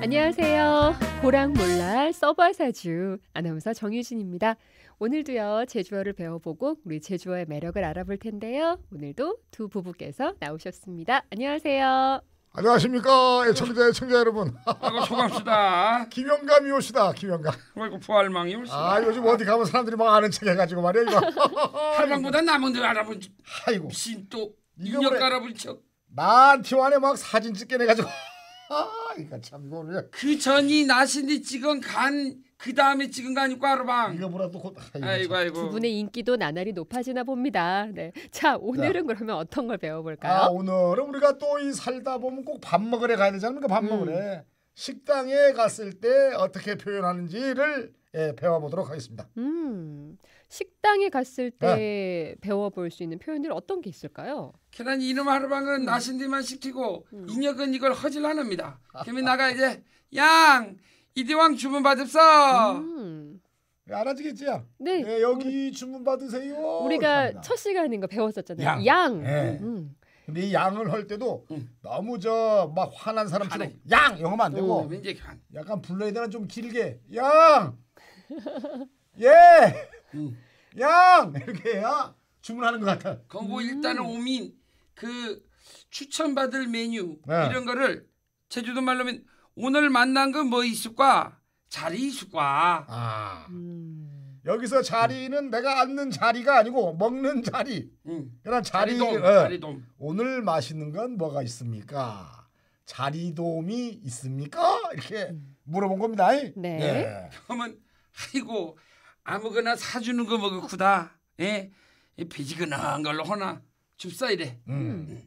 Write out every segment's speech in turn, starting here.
안녕하세요. 고랑몰랄 서바사주 아나운서 정유진입니다. 오늘도요 제주어를 배워보고 우리 제주어의 매력을 알아볼 텐데요. 오늘도 두 부부께서 나오셨습니다. 안녕하세요. 안녕하십니까 애청자 애청자 여러분. 아이고 소감시다. 김영감이 오시다 김영감. 아이고 부활망이 오시다. 아 요즘 어디 가면 사람들이 막 아는 척 해가지고 말이야 이거. 할망보다 남은들 알아본지 아이고. 미또 인력 깔아붙여. 난 티완에 막 사진 찍게 내가지고. 아, 이거 참 이거 어그 전이 나신이 찍은 간, 그 다음에 찍은 간이 꽈르방. 이거 뭐라도 곧. 아, 아이고 아이고. 두 분의 인기도 나날이 높아지나 봅니다. 네. 자, 오늘은 그러면 어떤 걸 배워볼까요? 아, 오늘은 우리가 또 이 살다 보면 꼭 밥 먹으래 가야 되지 않습니밥 음. 먹으래. 식당에 갔을 때 어떻게 표현하는지를 예, 배워보도록 하겠습니다. 음. 식당에 갔을 때 네. 배워볼 수 있는 표현들 어떤 게 있을까요? 계란 이름 하루방은 음. 나신디만 시키고 음. 인혁은 이걸 허질하합니다 아. 그러 나가 이제 양 이디왕 주문 받읍소. 음. 알아지겠지 네. 네. 여기 우리, 주문 받으세요. 우리가 그렇습니다. 첫 시간인 거 배웠었잖아요. 양. 양. 네. 음. 음. 근데 이 양을 할 때도 응. 음. 너무 저 막 화난 사람처럼 화내. 양 이러면 안 어, 되고 약간 불러야 되나 좀 길게 양 예. 응. 음. 양 이렇게 해야 주문하는 것 같아. 그리고 일단은 음. 오민 그 추천받을 메뉴 네. 이런 거를 제주도 말로면 오늘 만난 건뭐 있을까? 자리 있을까? 아. 음. 여기서 자리는 음. 내가 앉는 자리가 아니고 먹는 자리. 음. 자리 돔 네. 예. 자리돔. 오늘 맛있는 건 뭐가 있습니까? 자리돔이 있습니까? 이렇게 음. 물어본 겁니다. 네. 네. 그러면 아이고 아무거나 사주는 거 먹고 구다. 예? 비지근한 걸로 하나 줍사 이래. 음. 음.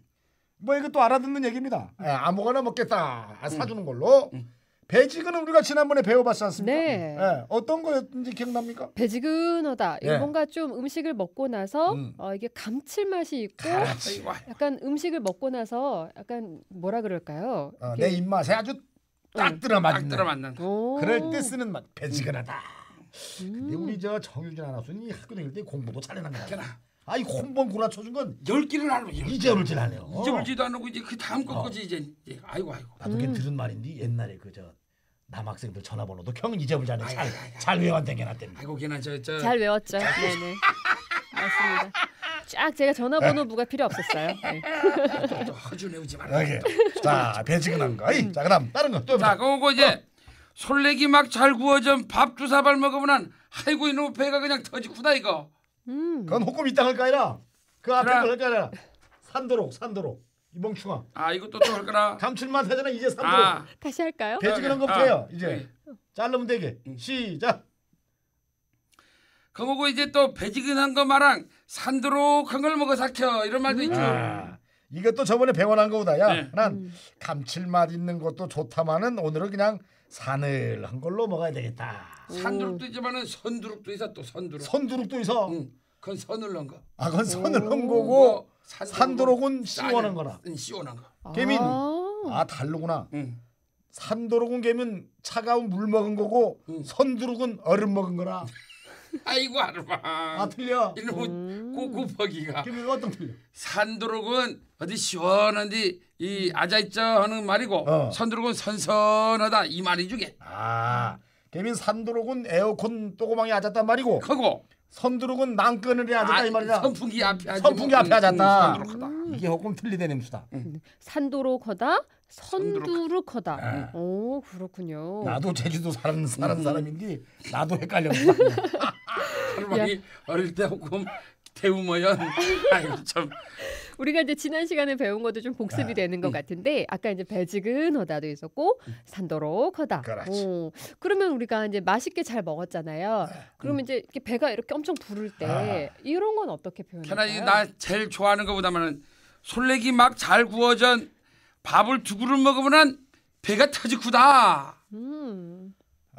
뭐 이거 또 알아듣는 얘기입니다. 예, 아무거나 먹겠다. 아, 사주는 음. 걸로. 음. 배지근은 우리가 지난번에 배워봤지 않습니까? 네. 네. 어떤 거였는지 기억납니까? 배지근하다. 네. 뭔가 좀 음식을 먹고 나서 음. 어, 이게 감칠맛이 있고 약간 음식을 먹고 나서 약간 뭐라 그럴까요? 어, 내 입맛에 아주 딱 음. 들어맞는. 딱 들어맞는. 그럴 때 쓰는 맛 배지근하다. 음. 근데 우리 저 정유진 아나운서는 학교 다닐 때 공부도 잘해놨잖아. 아이 혼번 구나 쳐준 건열 개를 하는 거지. 잊어버질 않네요. 잊어버지도 않고 이제 그 다음 것까지 어. 이제 아이고 아이고. 나도 음. 들은 말인데 옛날에 그저 남학생들 전화번호도 경은 잊어버리지 않아. 잘, 잘 외웠던 게낫답니다 아이고 걔는 저잘 저. 외웠죠. 네네. 맞습니다. 쫙 제가 전화번호 부가 네. 필요 없었어요. 네. 허준해 우지 말라. 아자 예. 배지근한 거. 자 그다음 다른 거 또. 자 그거 이제. 솔래기 막 잘 구워진 밥두 사발 먹으면 아이고 이놈 배가 그냥 터지구나 이거. 음. 그건 호꼼 이땅을 까이라. 그 앞에 걸 까이라. 산도록 산도록 이 멍충아. 아 이것도 또 할까나. 감칠맛 하잖아 이제 산도록. 아. 다시 할까요? 돼지그런 것부터요 아. 이제. 자르면 되게. 시작. 그거고 이제 또 배지근한 거 마랑 산도록한 걸 먹어 삭혀 이런 말도 있죠. 아. 이것도 저번에 배워난 거다야 네. 난 음. 감칠맛 있는 것도 좋다마는 오늘은 그냥 산을 한 걸로 먹어야 되겠다. 산두릅도 있지만은 선두릅도 있어 또 선두릅. 선두룩도 있어. 응. 그건 선을 넣은 거. 아, 그건 선을 넣은 거고 뭐, 산도록은 시원한 거라. 응, 시원한 거. 개민. 아, 아 다르구나. 응. 산도록은 개민 차가운 물 먹은 거고 선두룩은 얼음 먹은 거라. 아이고 아르마. 아 틀려. 일로 꼬꼬하기가 김이 어떤 틀려? 산두룩은 어디 시원한데 이 아자있자 하는 말이고 어. 선두룩은 선선하다 이 말이 주게. 아, 개민 산두룩은 에어컨 또고방에 앉았단 말이고. 크고. 선두룩은 난끈을 해야겠다 아, 이 말이야. 선풍기 앞에 선풍기 앞에 앉았다. 음, 음, 음, 이게 조금 틀리대 냄새다. 음. 산도로커다 선두룩커다. 네. 아. 오 그렇군요. 나도 제주도 사는 사람 사람 음. 사람인데 나도 헷갈렸어. 할머니 어릴 때 조금 태우모연. 아이고 참. 우리가 이제 지난 시간에 배운 것도 좀 복습이 아, 되는 것 음. 같은데 아까 이제 배지근허다도 있었고 음. 산더록커다 그렇지. 오, 어. 그러면 우리가 이제 맛있게 잘 먹었잖아요. 아, 그러면 음. 이제 이렇게 배가 이렇게 엄청 부를 때 아. 이런 건 어떻게 표현해요? 나 제일 좋아하는 것보다면은 솔레기 막 잘 구워전 밥을 두 그릇 먹으면 배가 터지구다. 음.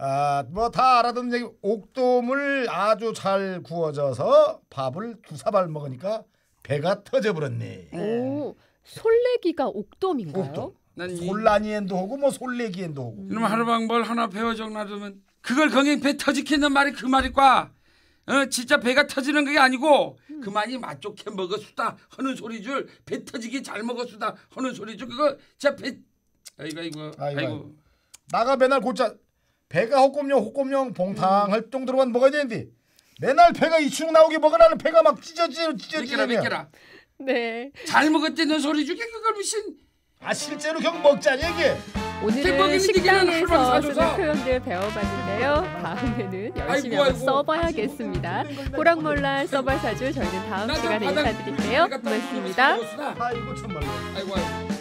아, 뭐 다 알아듣는 얘기 옥돔을 아주 잘 구워져서 밥을 두 사발 먹으니까 배가 터져 버렸네. 네. 오, 솔레기가 옥돔인가요? 옥돔. 난 솔라니엔도 하고 뭐 솔레기엔도 하고. 이놈 하루방벌 하나 배워적 놔두면 그걸 거기 배 터지겠는 말이 그 말일까? 어, 진짜 배가 터지는 게 아니고 음. 그만이 맛 좋게 먹었수다 하는 소리 줄배 터지게 잘 먹었수다 하는 소리 줄 그거 진짜 배 아이고 아이고 아이고, 아이고. 나가 배날 곧자 배가 호꼼용 호꼼용 봉탕 할 정도로만 먹어야 되는데 맨날 배가 이충 나오게 먹으라는 배가 막 찢어지려 찢어지려. 믿겨라 믿라 네. 잘 먹었다는 소리 중에 그걸 무슨 아 실제로 경 먹자니 이게. 오늘은 식당에서 쓰는 표현들 배워봤는데요. 다음에는 열심히 아이고, 아이고. 써봐야겠습니다. 호랑몰란 써발사주 저희는 다음 시간에 인사드릴게요. 고맙습니다. 아이고 참말로. 아이고 아이고.